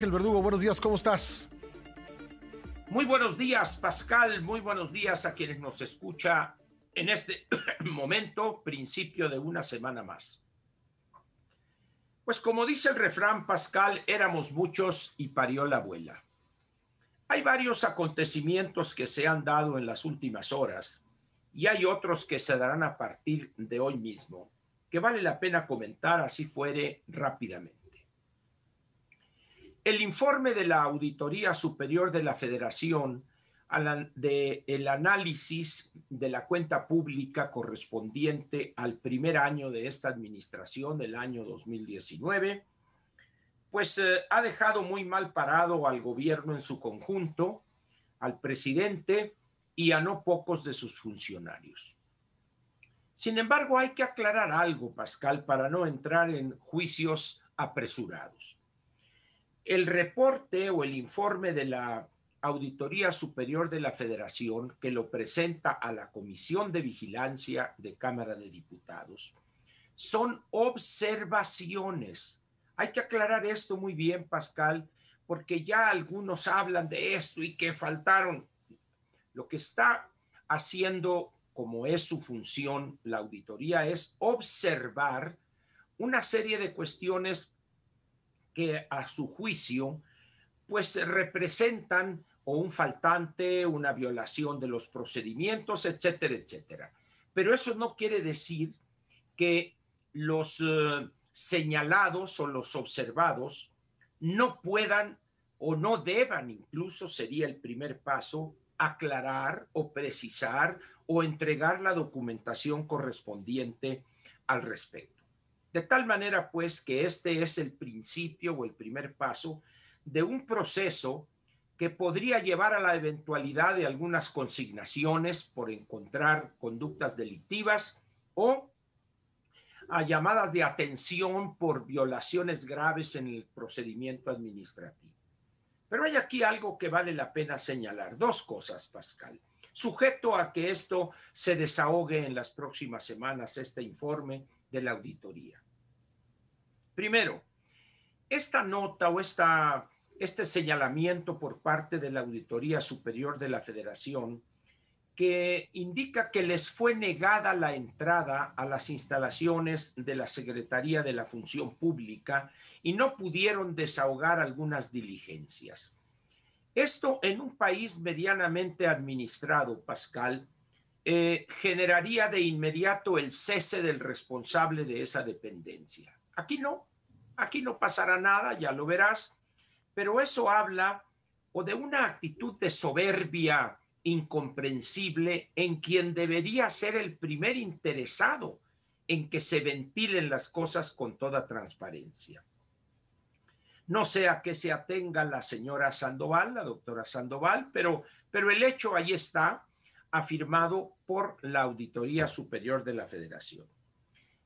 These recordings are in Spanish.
El Verdugo, buenos días, ¿cómo estás? Muy buenos días, Pascal, muy buenos días a quienes nos escucha en este momento, principio de una semana más. Pues como dice el refrán, Pascal, éramos muchos y parió la abuela. Hay varios acontecimientos que se han dado en las últimas horas y hay otros que se darán a partir de hoy mismo, que vale la pena comentar así fuere rápidamente. El informe de la Auditoría Superior de la Federación del análisis de la cuenta pública correspondiente al primer año de esta administración, el año 2019, pues eh, ha dejado muy mal parado al gobierno en su conjunto, al presidente y a no pocos de sus funcionarios. Sin embargo, hay que aclarar algo, Pascal, para no entrar en juicios apresurados el reporte o el informe de la Auditoría Superior de la Federación que lo presenta a la Comisión de Vigilancia de Cámara de Diputados son observaciones. Hay que aclarar esto muy bien, Pascal, porque ya algunos hablan de esto y que faltaron. Lo que está haciendo, como es su función, la auditoría es observar una serie de cuestiones que a su juicio pues representan o un faltante, una violación de los procedimientos, etcétera, etcétera. Pero eso no quiere decir que los eh, señalados o los observados no puedan o no deban, incluso sería el primer paso, aclarar o precisar o entregar la documentación correspondiente al respecto. De tal manera, pues, que este es el principio o el primer paso de un proceso que podría llevar a la eventualidad de algunas consignaciones por encontrar conductas delictivas o a llamadas de atención por violaciones graves en el procedimiento administrativo. Pero hay aquí algo que vale la pena señalar, dos cosas, Pascal. Sujeto a que esto se desahogue en las próximas semanas, este informe de la auditoría. Primero, esta nota o esta, este señalamiento por parte de la Auditoría Superior de la Federación que indica que les fue negada la entrada a las instalaciones de la Secretaría de la Función Pública y no pudieron desahogar algunas diligencias. Esto en un país medianamente administrado, Pascal, eh, generaría de inmediato el cese del responsable de esa dependencia. Aquí no aquí no pasará nada, ya lo verás. Pero eso habla o de una actitud de soberbia incomprensible en quien debería ser el primer interesado en que se ventilen las cosas con toda transparencia. No sé a qué se atenga la señora Sandoval, la doctora Sandoval, pero, pero el hecho ahí está, afirmado por la Auditoría Superior de la Federación.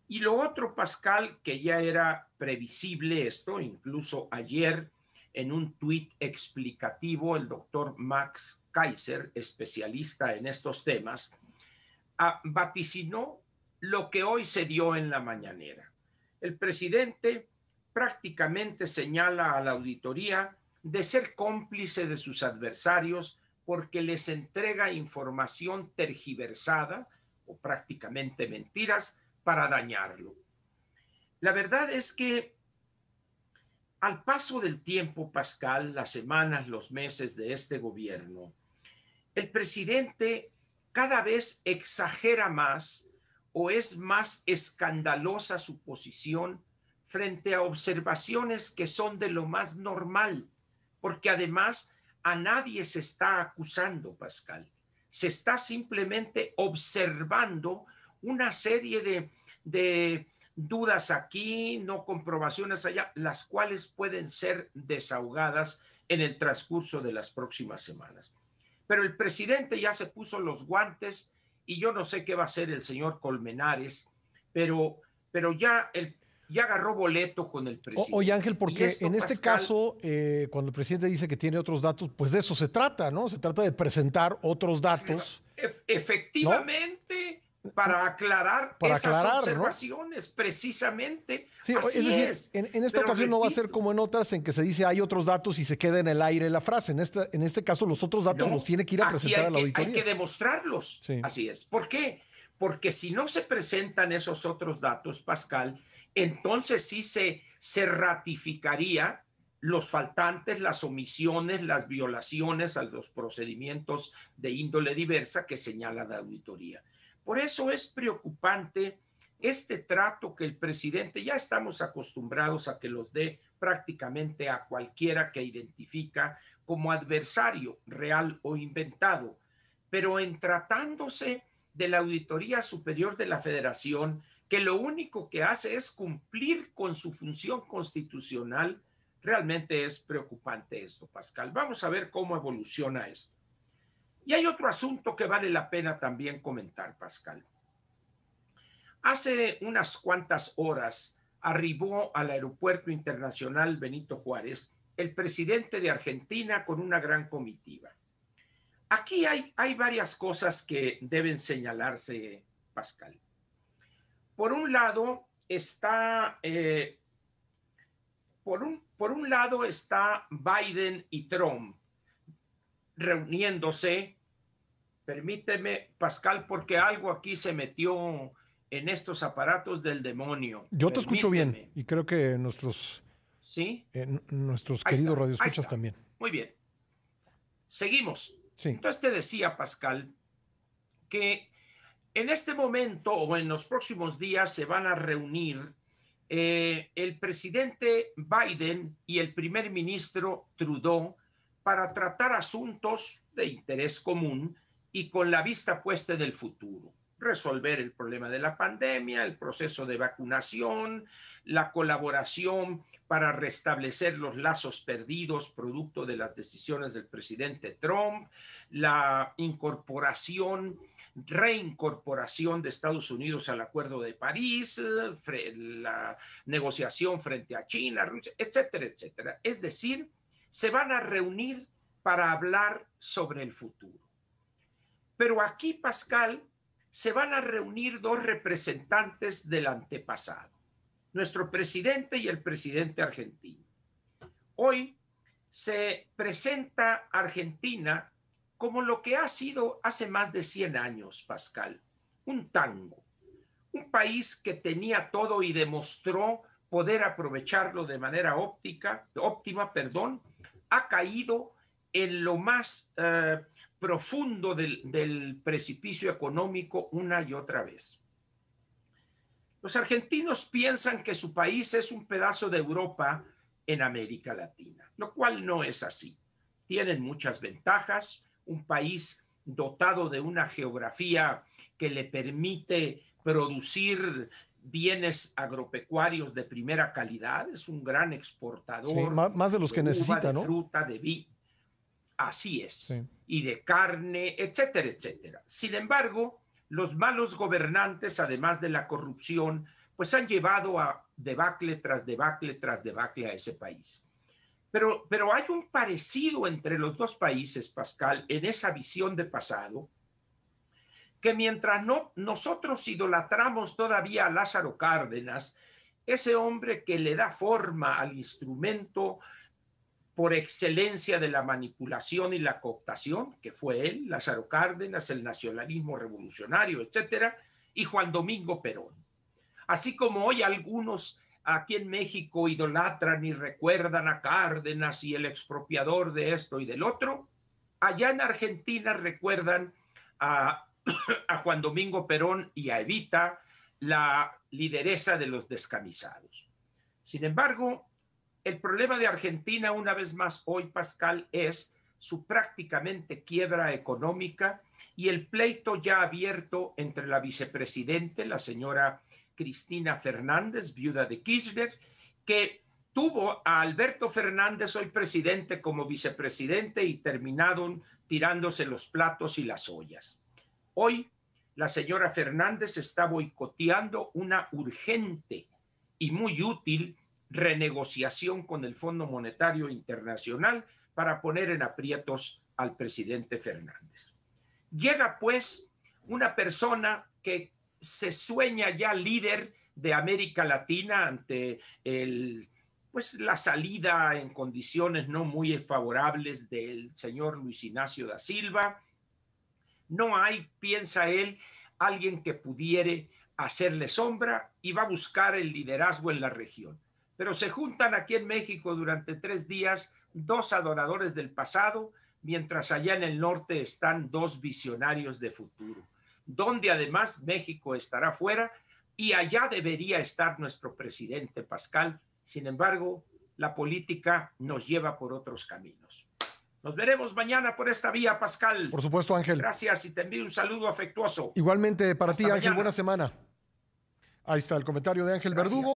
Y lo otro, Pascal, que ya era previsible esto, incluso ayer en un tuit explicativo, el doctor Max Kaiser, especialista en estos temas, ah, vaticinó lo que hoy se dio en la mañanera. El presidente prácticamente señala a la auditoría de ser cómplice de sus adversarios porque les entrega información tergiversada o prácticamente mentiras para dañarlo. La verdad es que al paso del tiempo, Pascal, las semanas, los meses de este gobierno, el presidente cada vez exagera más o es más escandalosa su posición frente a observaciones que son de lo más normal, porque además a nadie se está acusando, Pascal. Se está simplemente observando una serie de de dudas aquí, no comprobaciones allá, las cuales pueden ser desahogadas en el transcurso de las próximas semanas. Pero el presidente ya se puso los guantes y yo no sé qué va a hacer el señor Colmenares, pero, pero ya, el, ya agarró boleto con el presidente. oye Ángel, porque en este caso, eh, cuando el presidente dice que tiene otros datos, pues de eso se trata, ¿no? Se trata de presentar otros datos. Efectivamente para aclarar esas observaciones, precisamente. Así es decir, En, esta ocasión no va a ser como en otras en que se dice hay otros datos y se queda en el aire la frase. En, en este caso, los otros datos los tiene que ir a presentar a la Hay que demostrarlos. Así es. ¿Por qué? Porque si no se presentan esos otros datos, Pascal, entonces sí se, se ratificaría los faltantes, las omisiones, las violaciones a los procedimientos de índole diversa que señala la auditoría. Por eso es preocupante este trato que el presidente, ya estamos acostumbrados a que los dé prácticamente a cualquiera que identifica como adversario real o inventado, pero en tratándose de la Auditoría Superior de la Federación, que lo único que hace es cumplir con su función constitucional, realmente es preocupante esto, Pascal. Vamos a ver cómo evoluciona esto. Y hay otro asunto que vale la pena también comentar, Pascal. Hace unas cuantas horas arribó al Aeropuerto Internacional Benito Juárez el presidente de Argentina con una gran comitiva. Aquí hay, varias cosas que deben señalarse, Pascal. Por un lado está, eh, por, un, por un lado está Biden y Trump reuniéndose. Permíteme, Pascal, porque algo aquí se metió en estos aparatos del demonio. Yo te escucho bien y creo que nuestros, ¿Sí? Eh, nuestros queridos radioescuchas también. Muy bien. Seguimos. Entonces te decía, Pascal, que en este momento o en los próximos días se van a reunir eh, el presidente Biden y el primer ministro Trudeau para tratar asuntos de interés común y con la vista puesta en futuro. Resolver el problema de la pandemia, el proceso de vacunación, la colaboración para restablecer los lazos perdidos producto de las decisiones del presidente Trump, la incorporación reincorporación de Estados Unidos al Acuerdo de París, la negociación frente a China, Rusia, etcétera, etcétera. Es decir, se van a reunir para hablar sobre el futuro. Pero aquí, Pascal, se van a reunir dos representantes del antepasado, nuestro presidente y el presidente argentino. Hoy se presenta Argentina como lo que ha sido hace más de 100 años, Pascal, un tango, un país que tenía todo y demostró poder aprovecharlo de manera óptica, óptima, perdón, ha caído en lo más eh, profundo del, del precipicio económico una y otra vez. Los argentinos piensan que su país es un pedazo de Europa en América Latina, lo cual no es así. Tienen muchas ventajas, un país dotado de una geografía que le permite producir bienes agropecuarios de primera calidad, es un gran exportador. más de los que necesita, de Fruta, de vi. Así es. Y de carne, etcétera, etcétera. Sin embargo, los malos gobernantes, además de la corrupción, pues han llevado a debacle tras debacle tras debacle a ese país. Pero, pero hay un parecido entre los dos países, Pascal, en esa visión de pasado, que mientras no, nosotros idolatramos todavía a Lázaro Cárdenas, ese hombre que le da forma al instrumento por excelencia de la manipulación y la cooptación, que fue él, Lázaro Cárdenas, el nacionalismo revolucionario, etcétera, y Juan Domingo Perón. Así como hoy algunos aquí en México idolatran y recuerdan a Cárdenas y el expropiador de esto y del otro, allá en Argentina recuerdan a a Juan Domingo Perón y a Evita la lideresa de los descamisados. Sin embargo, el problema de Argentina, una vez más hoy, Pascal, es su prácticamente quiebra económica y el pleito ya abierto entre la vicepresidente, la señora Cristina Fernández, viuda de Kirchner, que tuvo a Alberto Fernández, hoy presidente, como vicepresidente y terminaron tirándose los platos y las ollas. Hoy la señora Fernández está boicoteando una urgente y muy útil renegociación con el Fondo Monetario Internacional para poner en aprietos al presidente Fernández. Llega pues una persona que se sueña ya líder de América Latina ante el pues la salida en condiciones no muy favorables del señor Luis Ignacio da Silva, no hay, piensa él, alguien que pudiere hacerle sombra y va a buscar el liderazgo en la región. Pero se juntan aquí en México durante tres días dos adoradores del pasado, mientras allá en el norte están dos visionarios de futuro, donde además México estará fuera y allá debería estar nuestro presidente Pascal. Sin embargo, la política nos lleva por otros caminos. Nos veremos mañana por esta vía, Pascal. Por supuesto, Ángel. Gracias y te envío un saludo afectuoso. Igualmente para ti, Ángel. Buena semana. Ahí está el comentario de Ángel Verdugo.